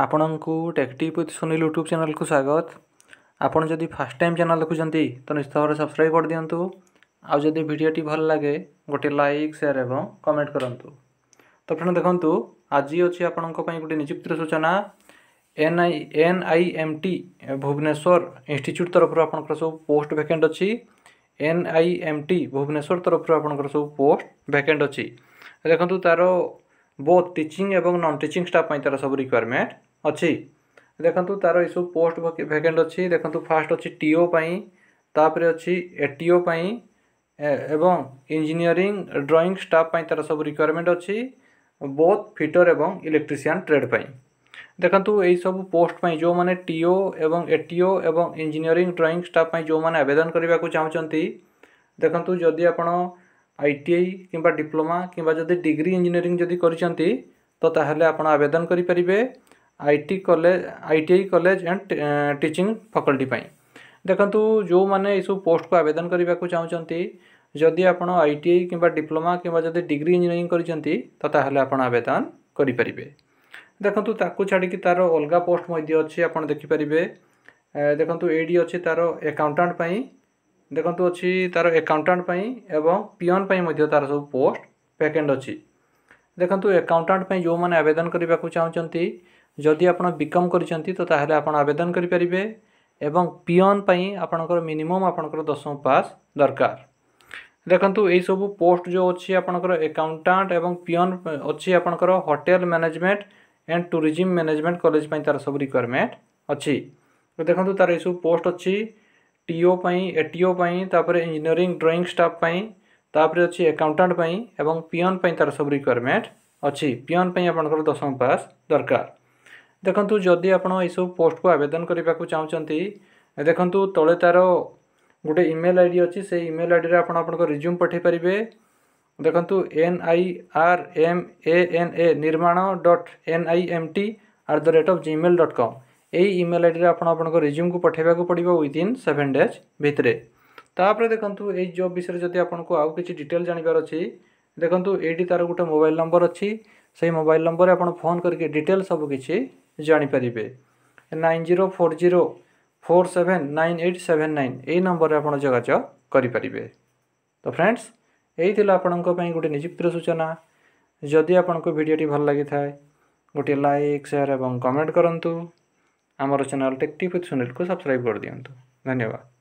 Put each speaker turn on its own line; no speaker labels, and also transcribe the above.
ଆପଣଙ୍କୁ tech tip with Sunil YouTube ଚ୍ୟାନେଲ୍କୁ ସ୍ୱାଗତ ଆପଣ ଯଦି ଫାର୍ଷ୍ଟ ଟାଇମ୍ ଚ୍ୟାନେଲ୍ ଦେଖୁଛନ୍ତି ତ ନିଶ୍ଚିତ ଭାବରେ ସବସ୍କ୍ରାଇବ୍ କରିଦିଅନ୍ତୁ ଆଉ ଯଦି ଭିଡ଼ିଓଟି ଭଲ ଲାଗେ ଗୋଟିଏ ଲାଇକ୍ ସେୟାର୍ ଏବଂ କମେଣ୍ଟ କରନ୍ତୁ ତ ଫ୍ରେଣ୍ଡ୍ ଦେଖନ୍ତୁ ଆଜି ଅଛି ଆପଣଙ୍କ ପାଇଁ ଗୋଟିଏ ନିଯୁକ୍ତିର ସୂଚନା N I N I M T Bhubaneswar institute ତରଫରୁ ଆପଣଙ୍କର ସବୁ ପୋଷ୍ଟ ଭ୍ୟାକେଣ୍ଟ ଅଛି N I M T Bhubaneswar ତରଫରୁ ଆପଣଙ୍କର ସବୁ ପୋଷ୍ଟ ଭ୍ୟାକେଣ୍ଟ ଅଛି ଦେଖନ୍ତୁ ତା'ର ବୋଥ୍ ଟିଚିଂ ଏବଂ ନନ୍ ଟିଚିଂ ଷ୍ଟାଫ୍ ପାଇଁ ତା'ର ସବୁ ରିକ୍ୱାରମେଣ୍ଟ ଅଛି ଦେଖନ୍ତୁ ତା'ର ଏସବୁ ପୋଷ୍ଟ ଭ୍ୟାକେଣ୍ଟ ଅଛି ଦେଖନ୍ତୁ ଫାର୍ଷ୍ଟ ଅଛି ଟିଓ ପାଇଁ ତାପରେ ଅଛି ଏଟିଓ ପାଇଁ ଏବଂ ଇଞ୍ଜିନିୟରିଂ ଡ୍ରଇଂ ଷ୍ଟାଫ୍ ପାଇଁ ତା'ର ସବୁ ରିକ୍ୱାରମେଣ୍ଟ ଅଛି ବୋଥ୍ ଫିଟର ଏବଂ ଇଲେକ୍ଟ୍ରିସିଆନ୍ ଟ୍ରେଡ୍ ପାଇଁ ଦେଖନ୍ତୁ ଏହିସବୁ ପୋଷ୍ଟ ପାଇଁ ଯେଉଁମାନେ ଟିଓ ଏବଂ ଏଟିଓ ଏବଂ ଇଞ୍ଜିନିୟରିଂ ଡ୍ରଇଂ ଷ୍ଟାଫ୍ ପାଇଁ ଯେଉଁମାନେ ଆବେଦନ କରିବାକୁ ଚାହୁଁଛନ୍ତି ଦେଖନ୍ତୁ ଯଦି ଆପଣ আইটিআই কিংবা ডিপ্লোমা কিংবা যদি ডিগ্রি ইঞ্জিনিয়ারিং যদি କରିଛନ୍ତି ତ ତାହେଲେ ଆପଣ ଆବେଦନ କରିପାରିବେ IT college ITI college and teaching faculty ପାଇଁ ଦେଖନ୍ତୁ ଯେଉଁମାନେ ଏସବୁ ପୋଷ୍ଟକୁ ଆବେଦନ କରିବାକୁ ଚାହୁଁଛନ୍ତି ଯଦି ଆପଣ ଆଇଟିଆଇ କିମ୍ବା ଡିପ୍ଲୋମା କିମ୍ବା ଯଦି ଡିଗ୍ରୀ ଇଞ୍ଜିନିୟରିଂ କରିଛନ୍ତି ତ ତାହେଲେ ଆପଣ ଆବେଦନ କରିପାରିବେ ଦେଖନ୍ତୁ ତାକୁ ଛାଡ଼ିକି ତା'ର ଅଲଗା ପୋଷ୍ଟ ମଧ୍ୟ ଅଛି ଆପଣ ଦେଖିପାରିବେ ଦେଖନ୍ତୁ ଏଇଠି ଅଛି ତା'ର ଆକାଉଣ୍ଟାଣ୍ଟ ପାଇଁ ଦେଖନ୍ତୁ ଅଛି ତା'ର ଏକାଉଣ୍ଟାଣ୍ଟ ପାଇଁ ଏବଂ ପିଅନ୍ ପାଇଁ ମଧ୍ୟ ତା'ର ସବୁ ପୋଷ୍ଟ ଭ୍ୟାକେଣ୍ଟ ଅଛି ଦେଖନ୍ତୁ ଏକାଉଣ୍ଟାଣ୍ଟ ପାଇଁ ଯେଉଁମାନେ ଆବେଦନ କରିବାକୁ ଚାହୁଁଛନ୍ତି ଯଦି ଆପଣ ବିକମ୍ କରିଛନ୍ତି ତ ତାହେଲେ ଆପଣ ଆବେଦନ କରିପାରିବେ ଏବଂ ପିଅନ୍ ପାଇଁ ଆପଣଙ୍କର ମିନିମମ୍ ଆପଣଙ୍କର ଦଶମ ପାସ୍ ଦରକାର ଦେଖନ୍ତୁ ଏହିସବୁ ପୋଷ୍ଟ ଯେଉଁ ଅଛି ଆପଣଙ୍କର ଏକାଉଣ୍ଟାଣ୍ଟ ଏବଂ ପିଅନ୍ ଅଛି ଆପଣଙ୍କର hotel management and tourism management college ପାଇଁ ତା'ର ସବୁ ରିକ୍ୱାରମେଣ୍ଟ ଅଛି ଦେଖନ୍ତୁ ତା'ର ଏହିସବୁ ପୋଷ୍ଟ ଅଛି TO ATO engineering drawing staff ତାପରେ ଅଛି ଆକାଉଣ୍ଟାଣ୍ଟ ପାଇଁ ଏବଂ ପିଅନ୍ ପାଇଁ ତା'ର ସବୁ ରିକ୍ୱାରମେଣ୍ଟ ଅଛି ପିଅନ୍ ପାଇଁ ଆପଣଙ୍କର ଦଶମ ପାସ୍ ଦରକାର ଦେଖନ୍ତୁ ଯଦି ଆପଣ ଏସବୁ ପୋଷ୍ଟକୁ ଆବେଦନ କରିବାକୁ ଚାହୁଁଛନ୍ତି ଦେଖନ୍ତୁ ତଳେ ତା'ର ଗୋଟେ ଇମେଲ୍ ଆଇ ଡ଼ି ଅଛି ସେଇ ଇମେଲ୍ ଆଇଡ଼ିରେ ଆପଣ ଆପଣଙ୍କ ରିଜ୍ୟୁମ୍ ପଠାଇ ପାରିବେ ଦେଖନ୍ତୁ N I R M A N A Nirman dot N I M T at the rate of Gmail dot com এই ইমেল আইডি আপনার আপনার রিজ্যুমু পঠাইবা পড়ব ওইদিন সেভেন ডেজ ভিতরে তাপরে দেখুন এই জব বিষয়ে যদি আপনার আউ কিছু ডিটেল জাঁবার অছি দেখুন এইটি তার গোটে মোবাইল নম্বর অছি সেই মোবাইল নম্বরে আপনার ফোন করি ডিটেল সব কিছু জাঁপারে nine zero four zero four seven nine eight seven nine এই নম্বরে আপনার যোগাযোগ করে তো ফ্রেন্ডস এই লা আপনার গোটে নিযুক্তির সূচনা যদি আপনার ভিডিওটি ভাল লাগি থাকে গোটি লাইক শেয়ার এবং কমেন্ট করতু ଆମର ଚ୍ୟାନେଲ୍ ଟେକ୍ ଟିପ୍ ଶୁନିଲକୁ ସବସ୍କ୍ରାଇବ୍ କରିଦିଅନ୍ତୁ ଧନ୍ୟବାଦ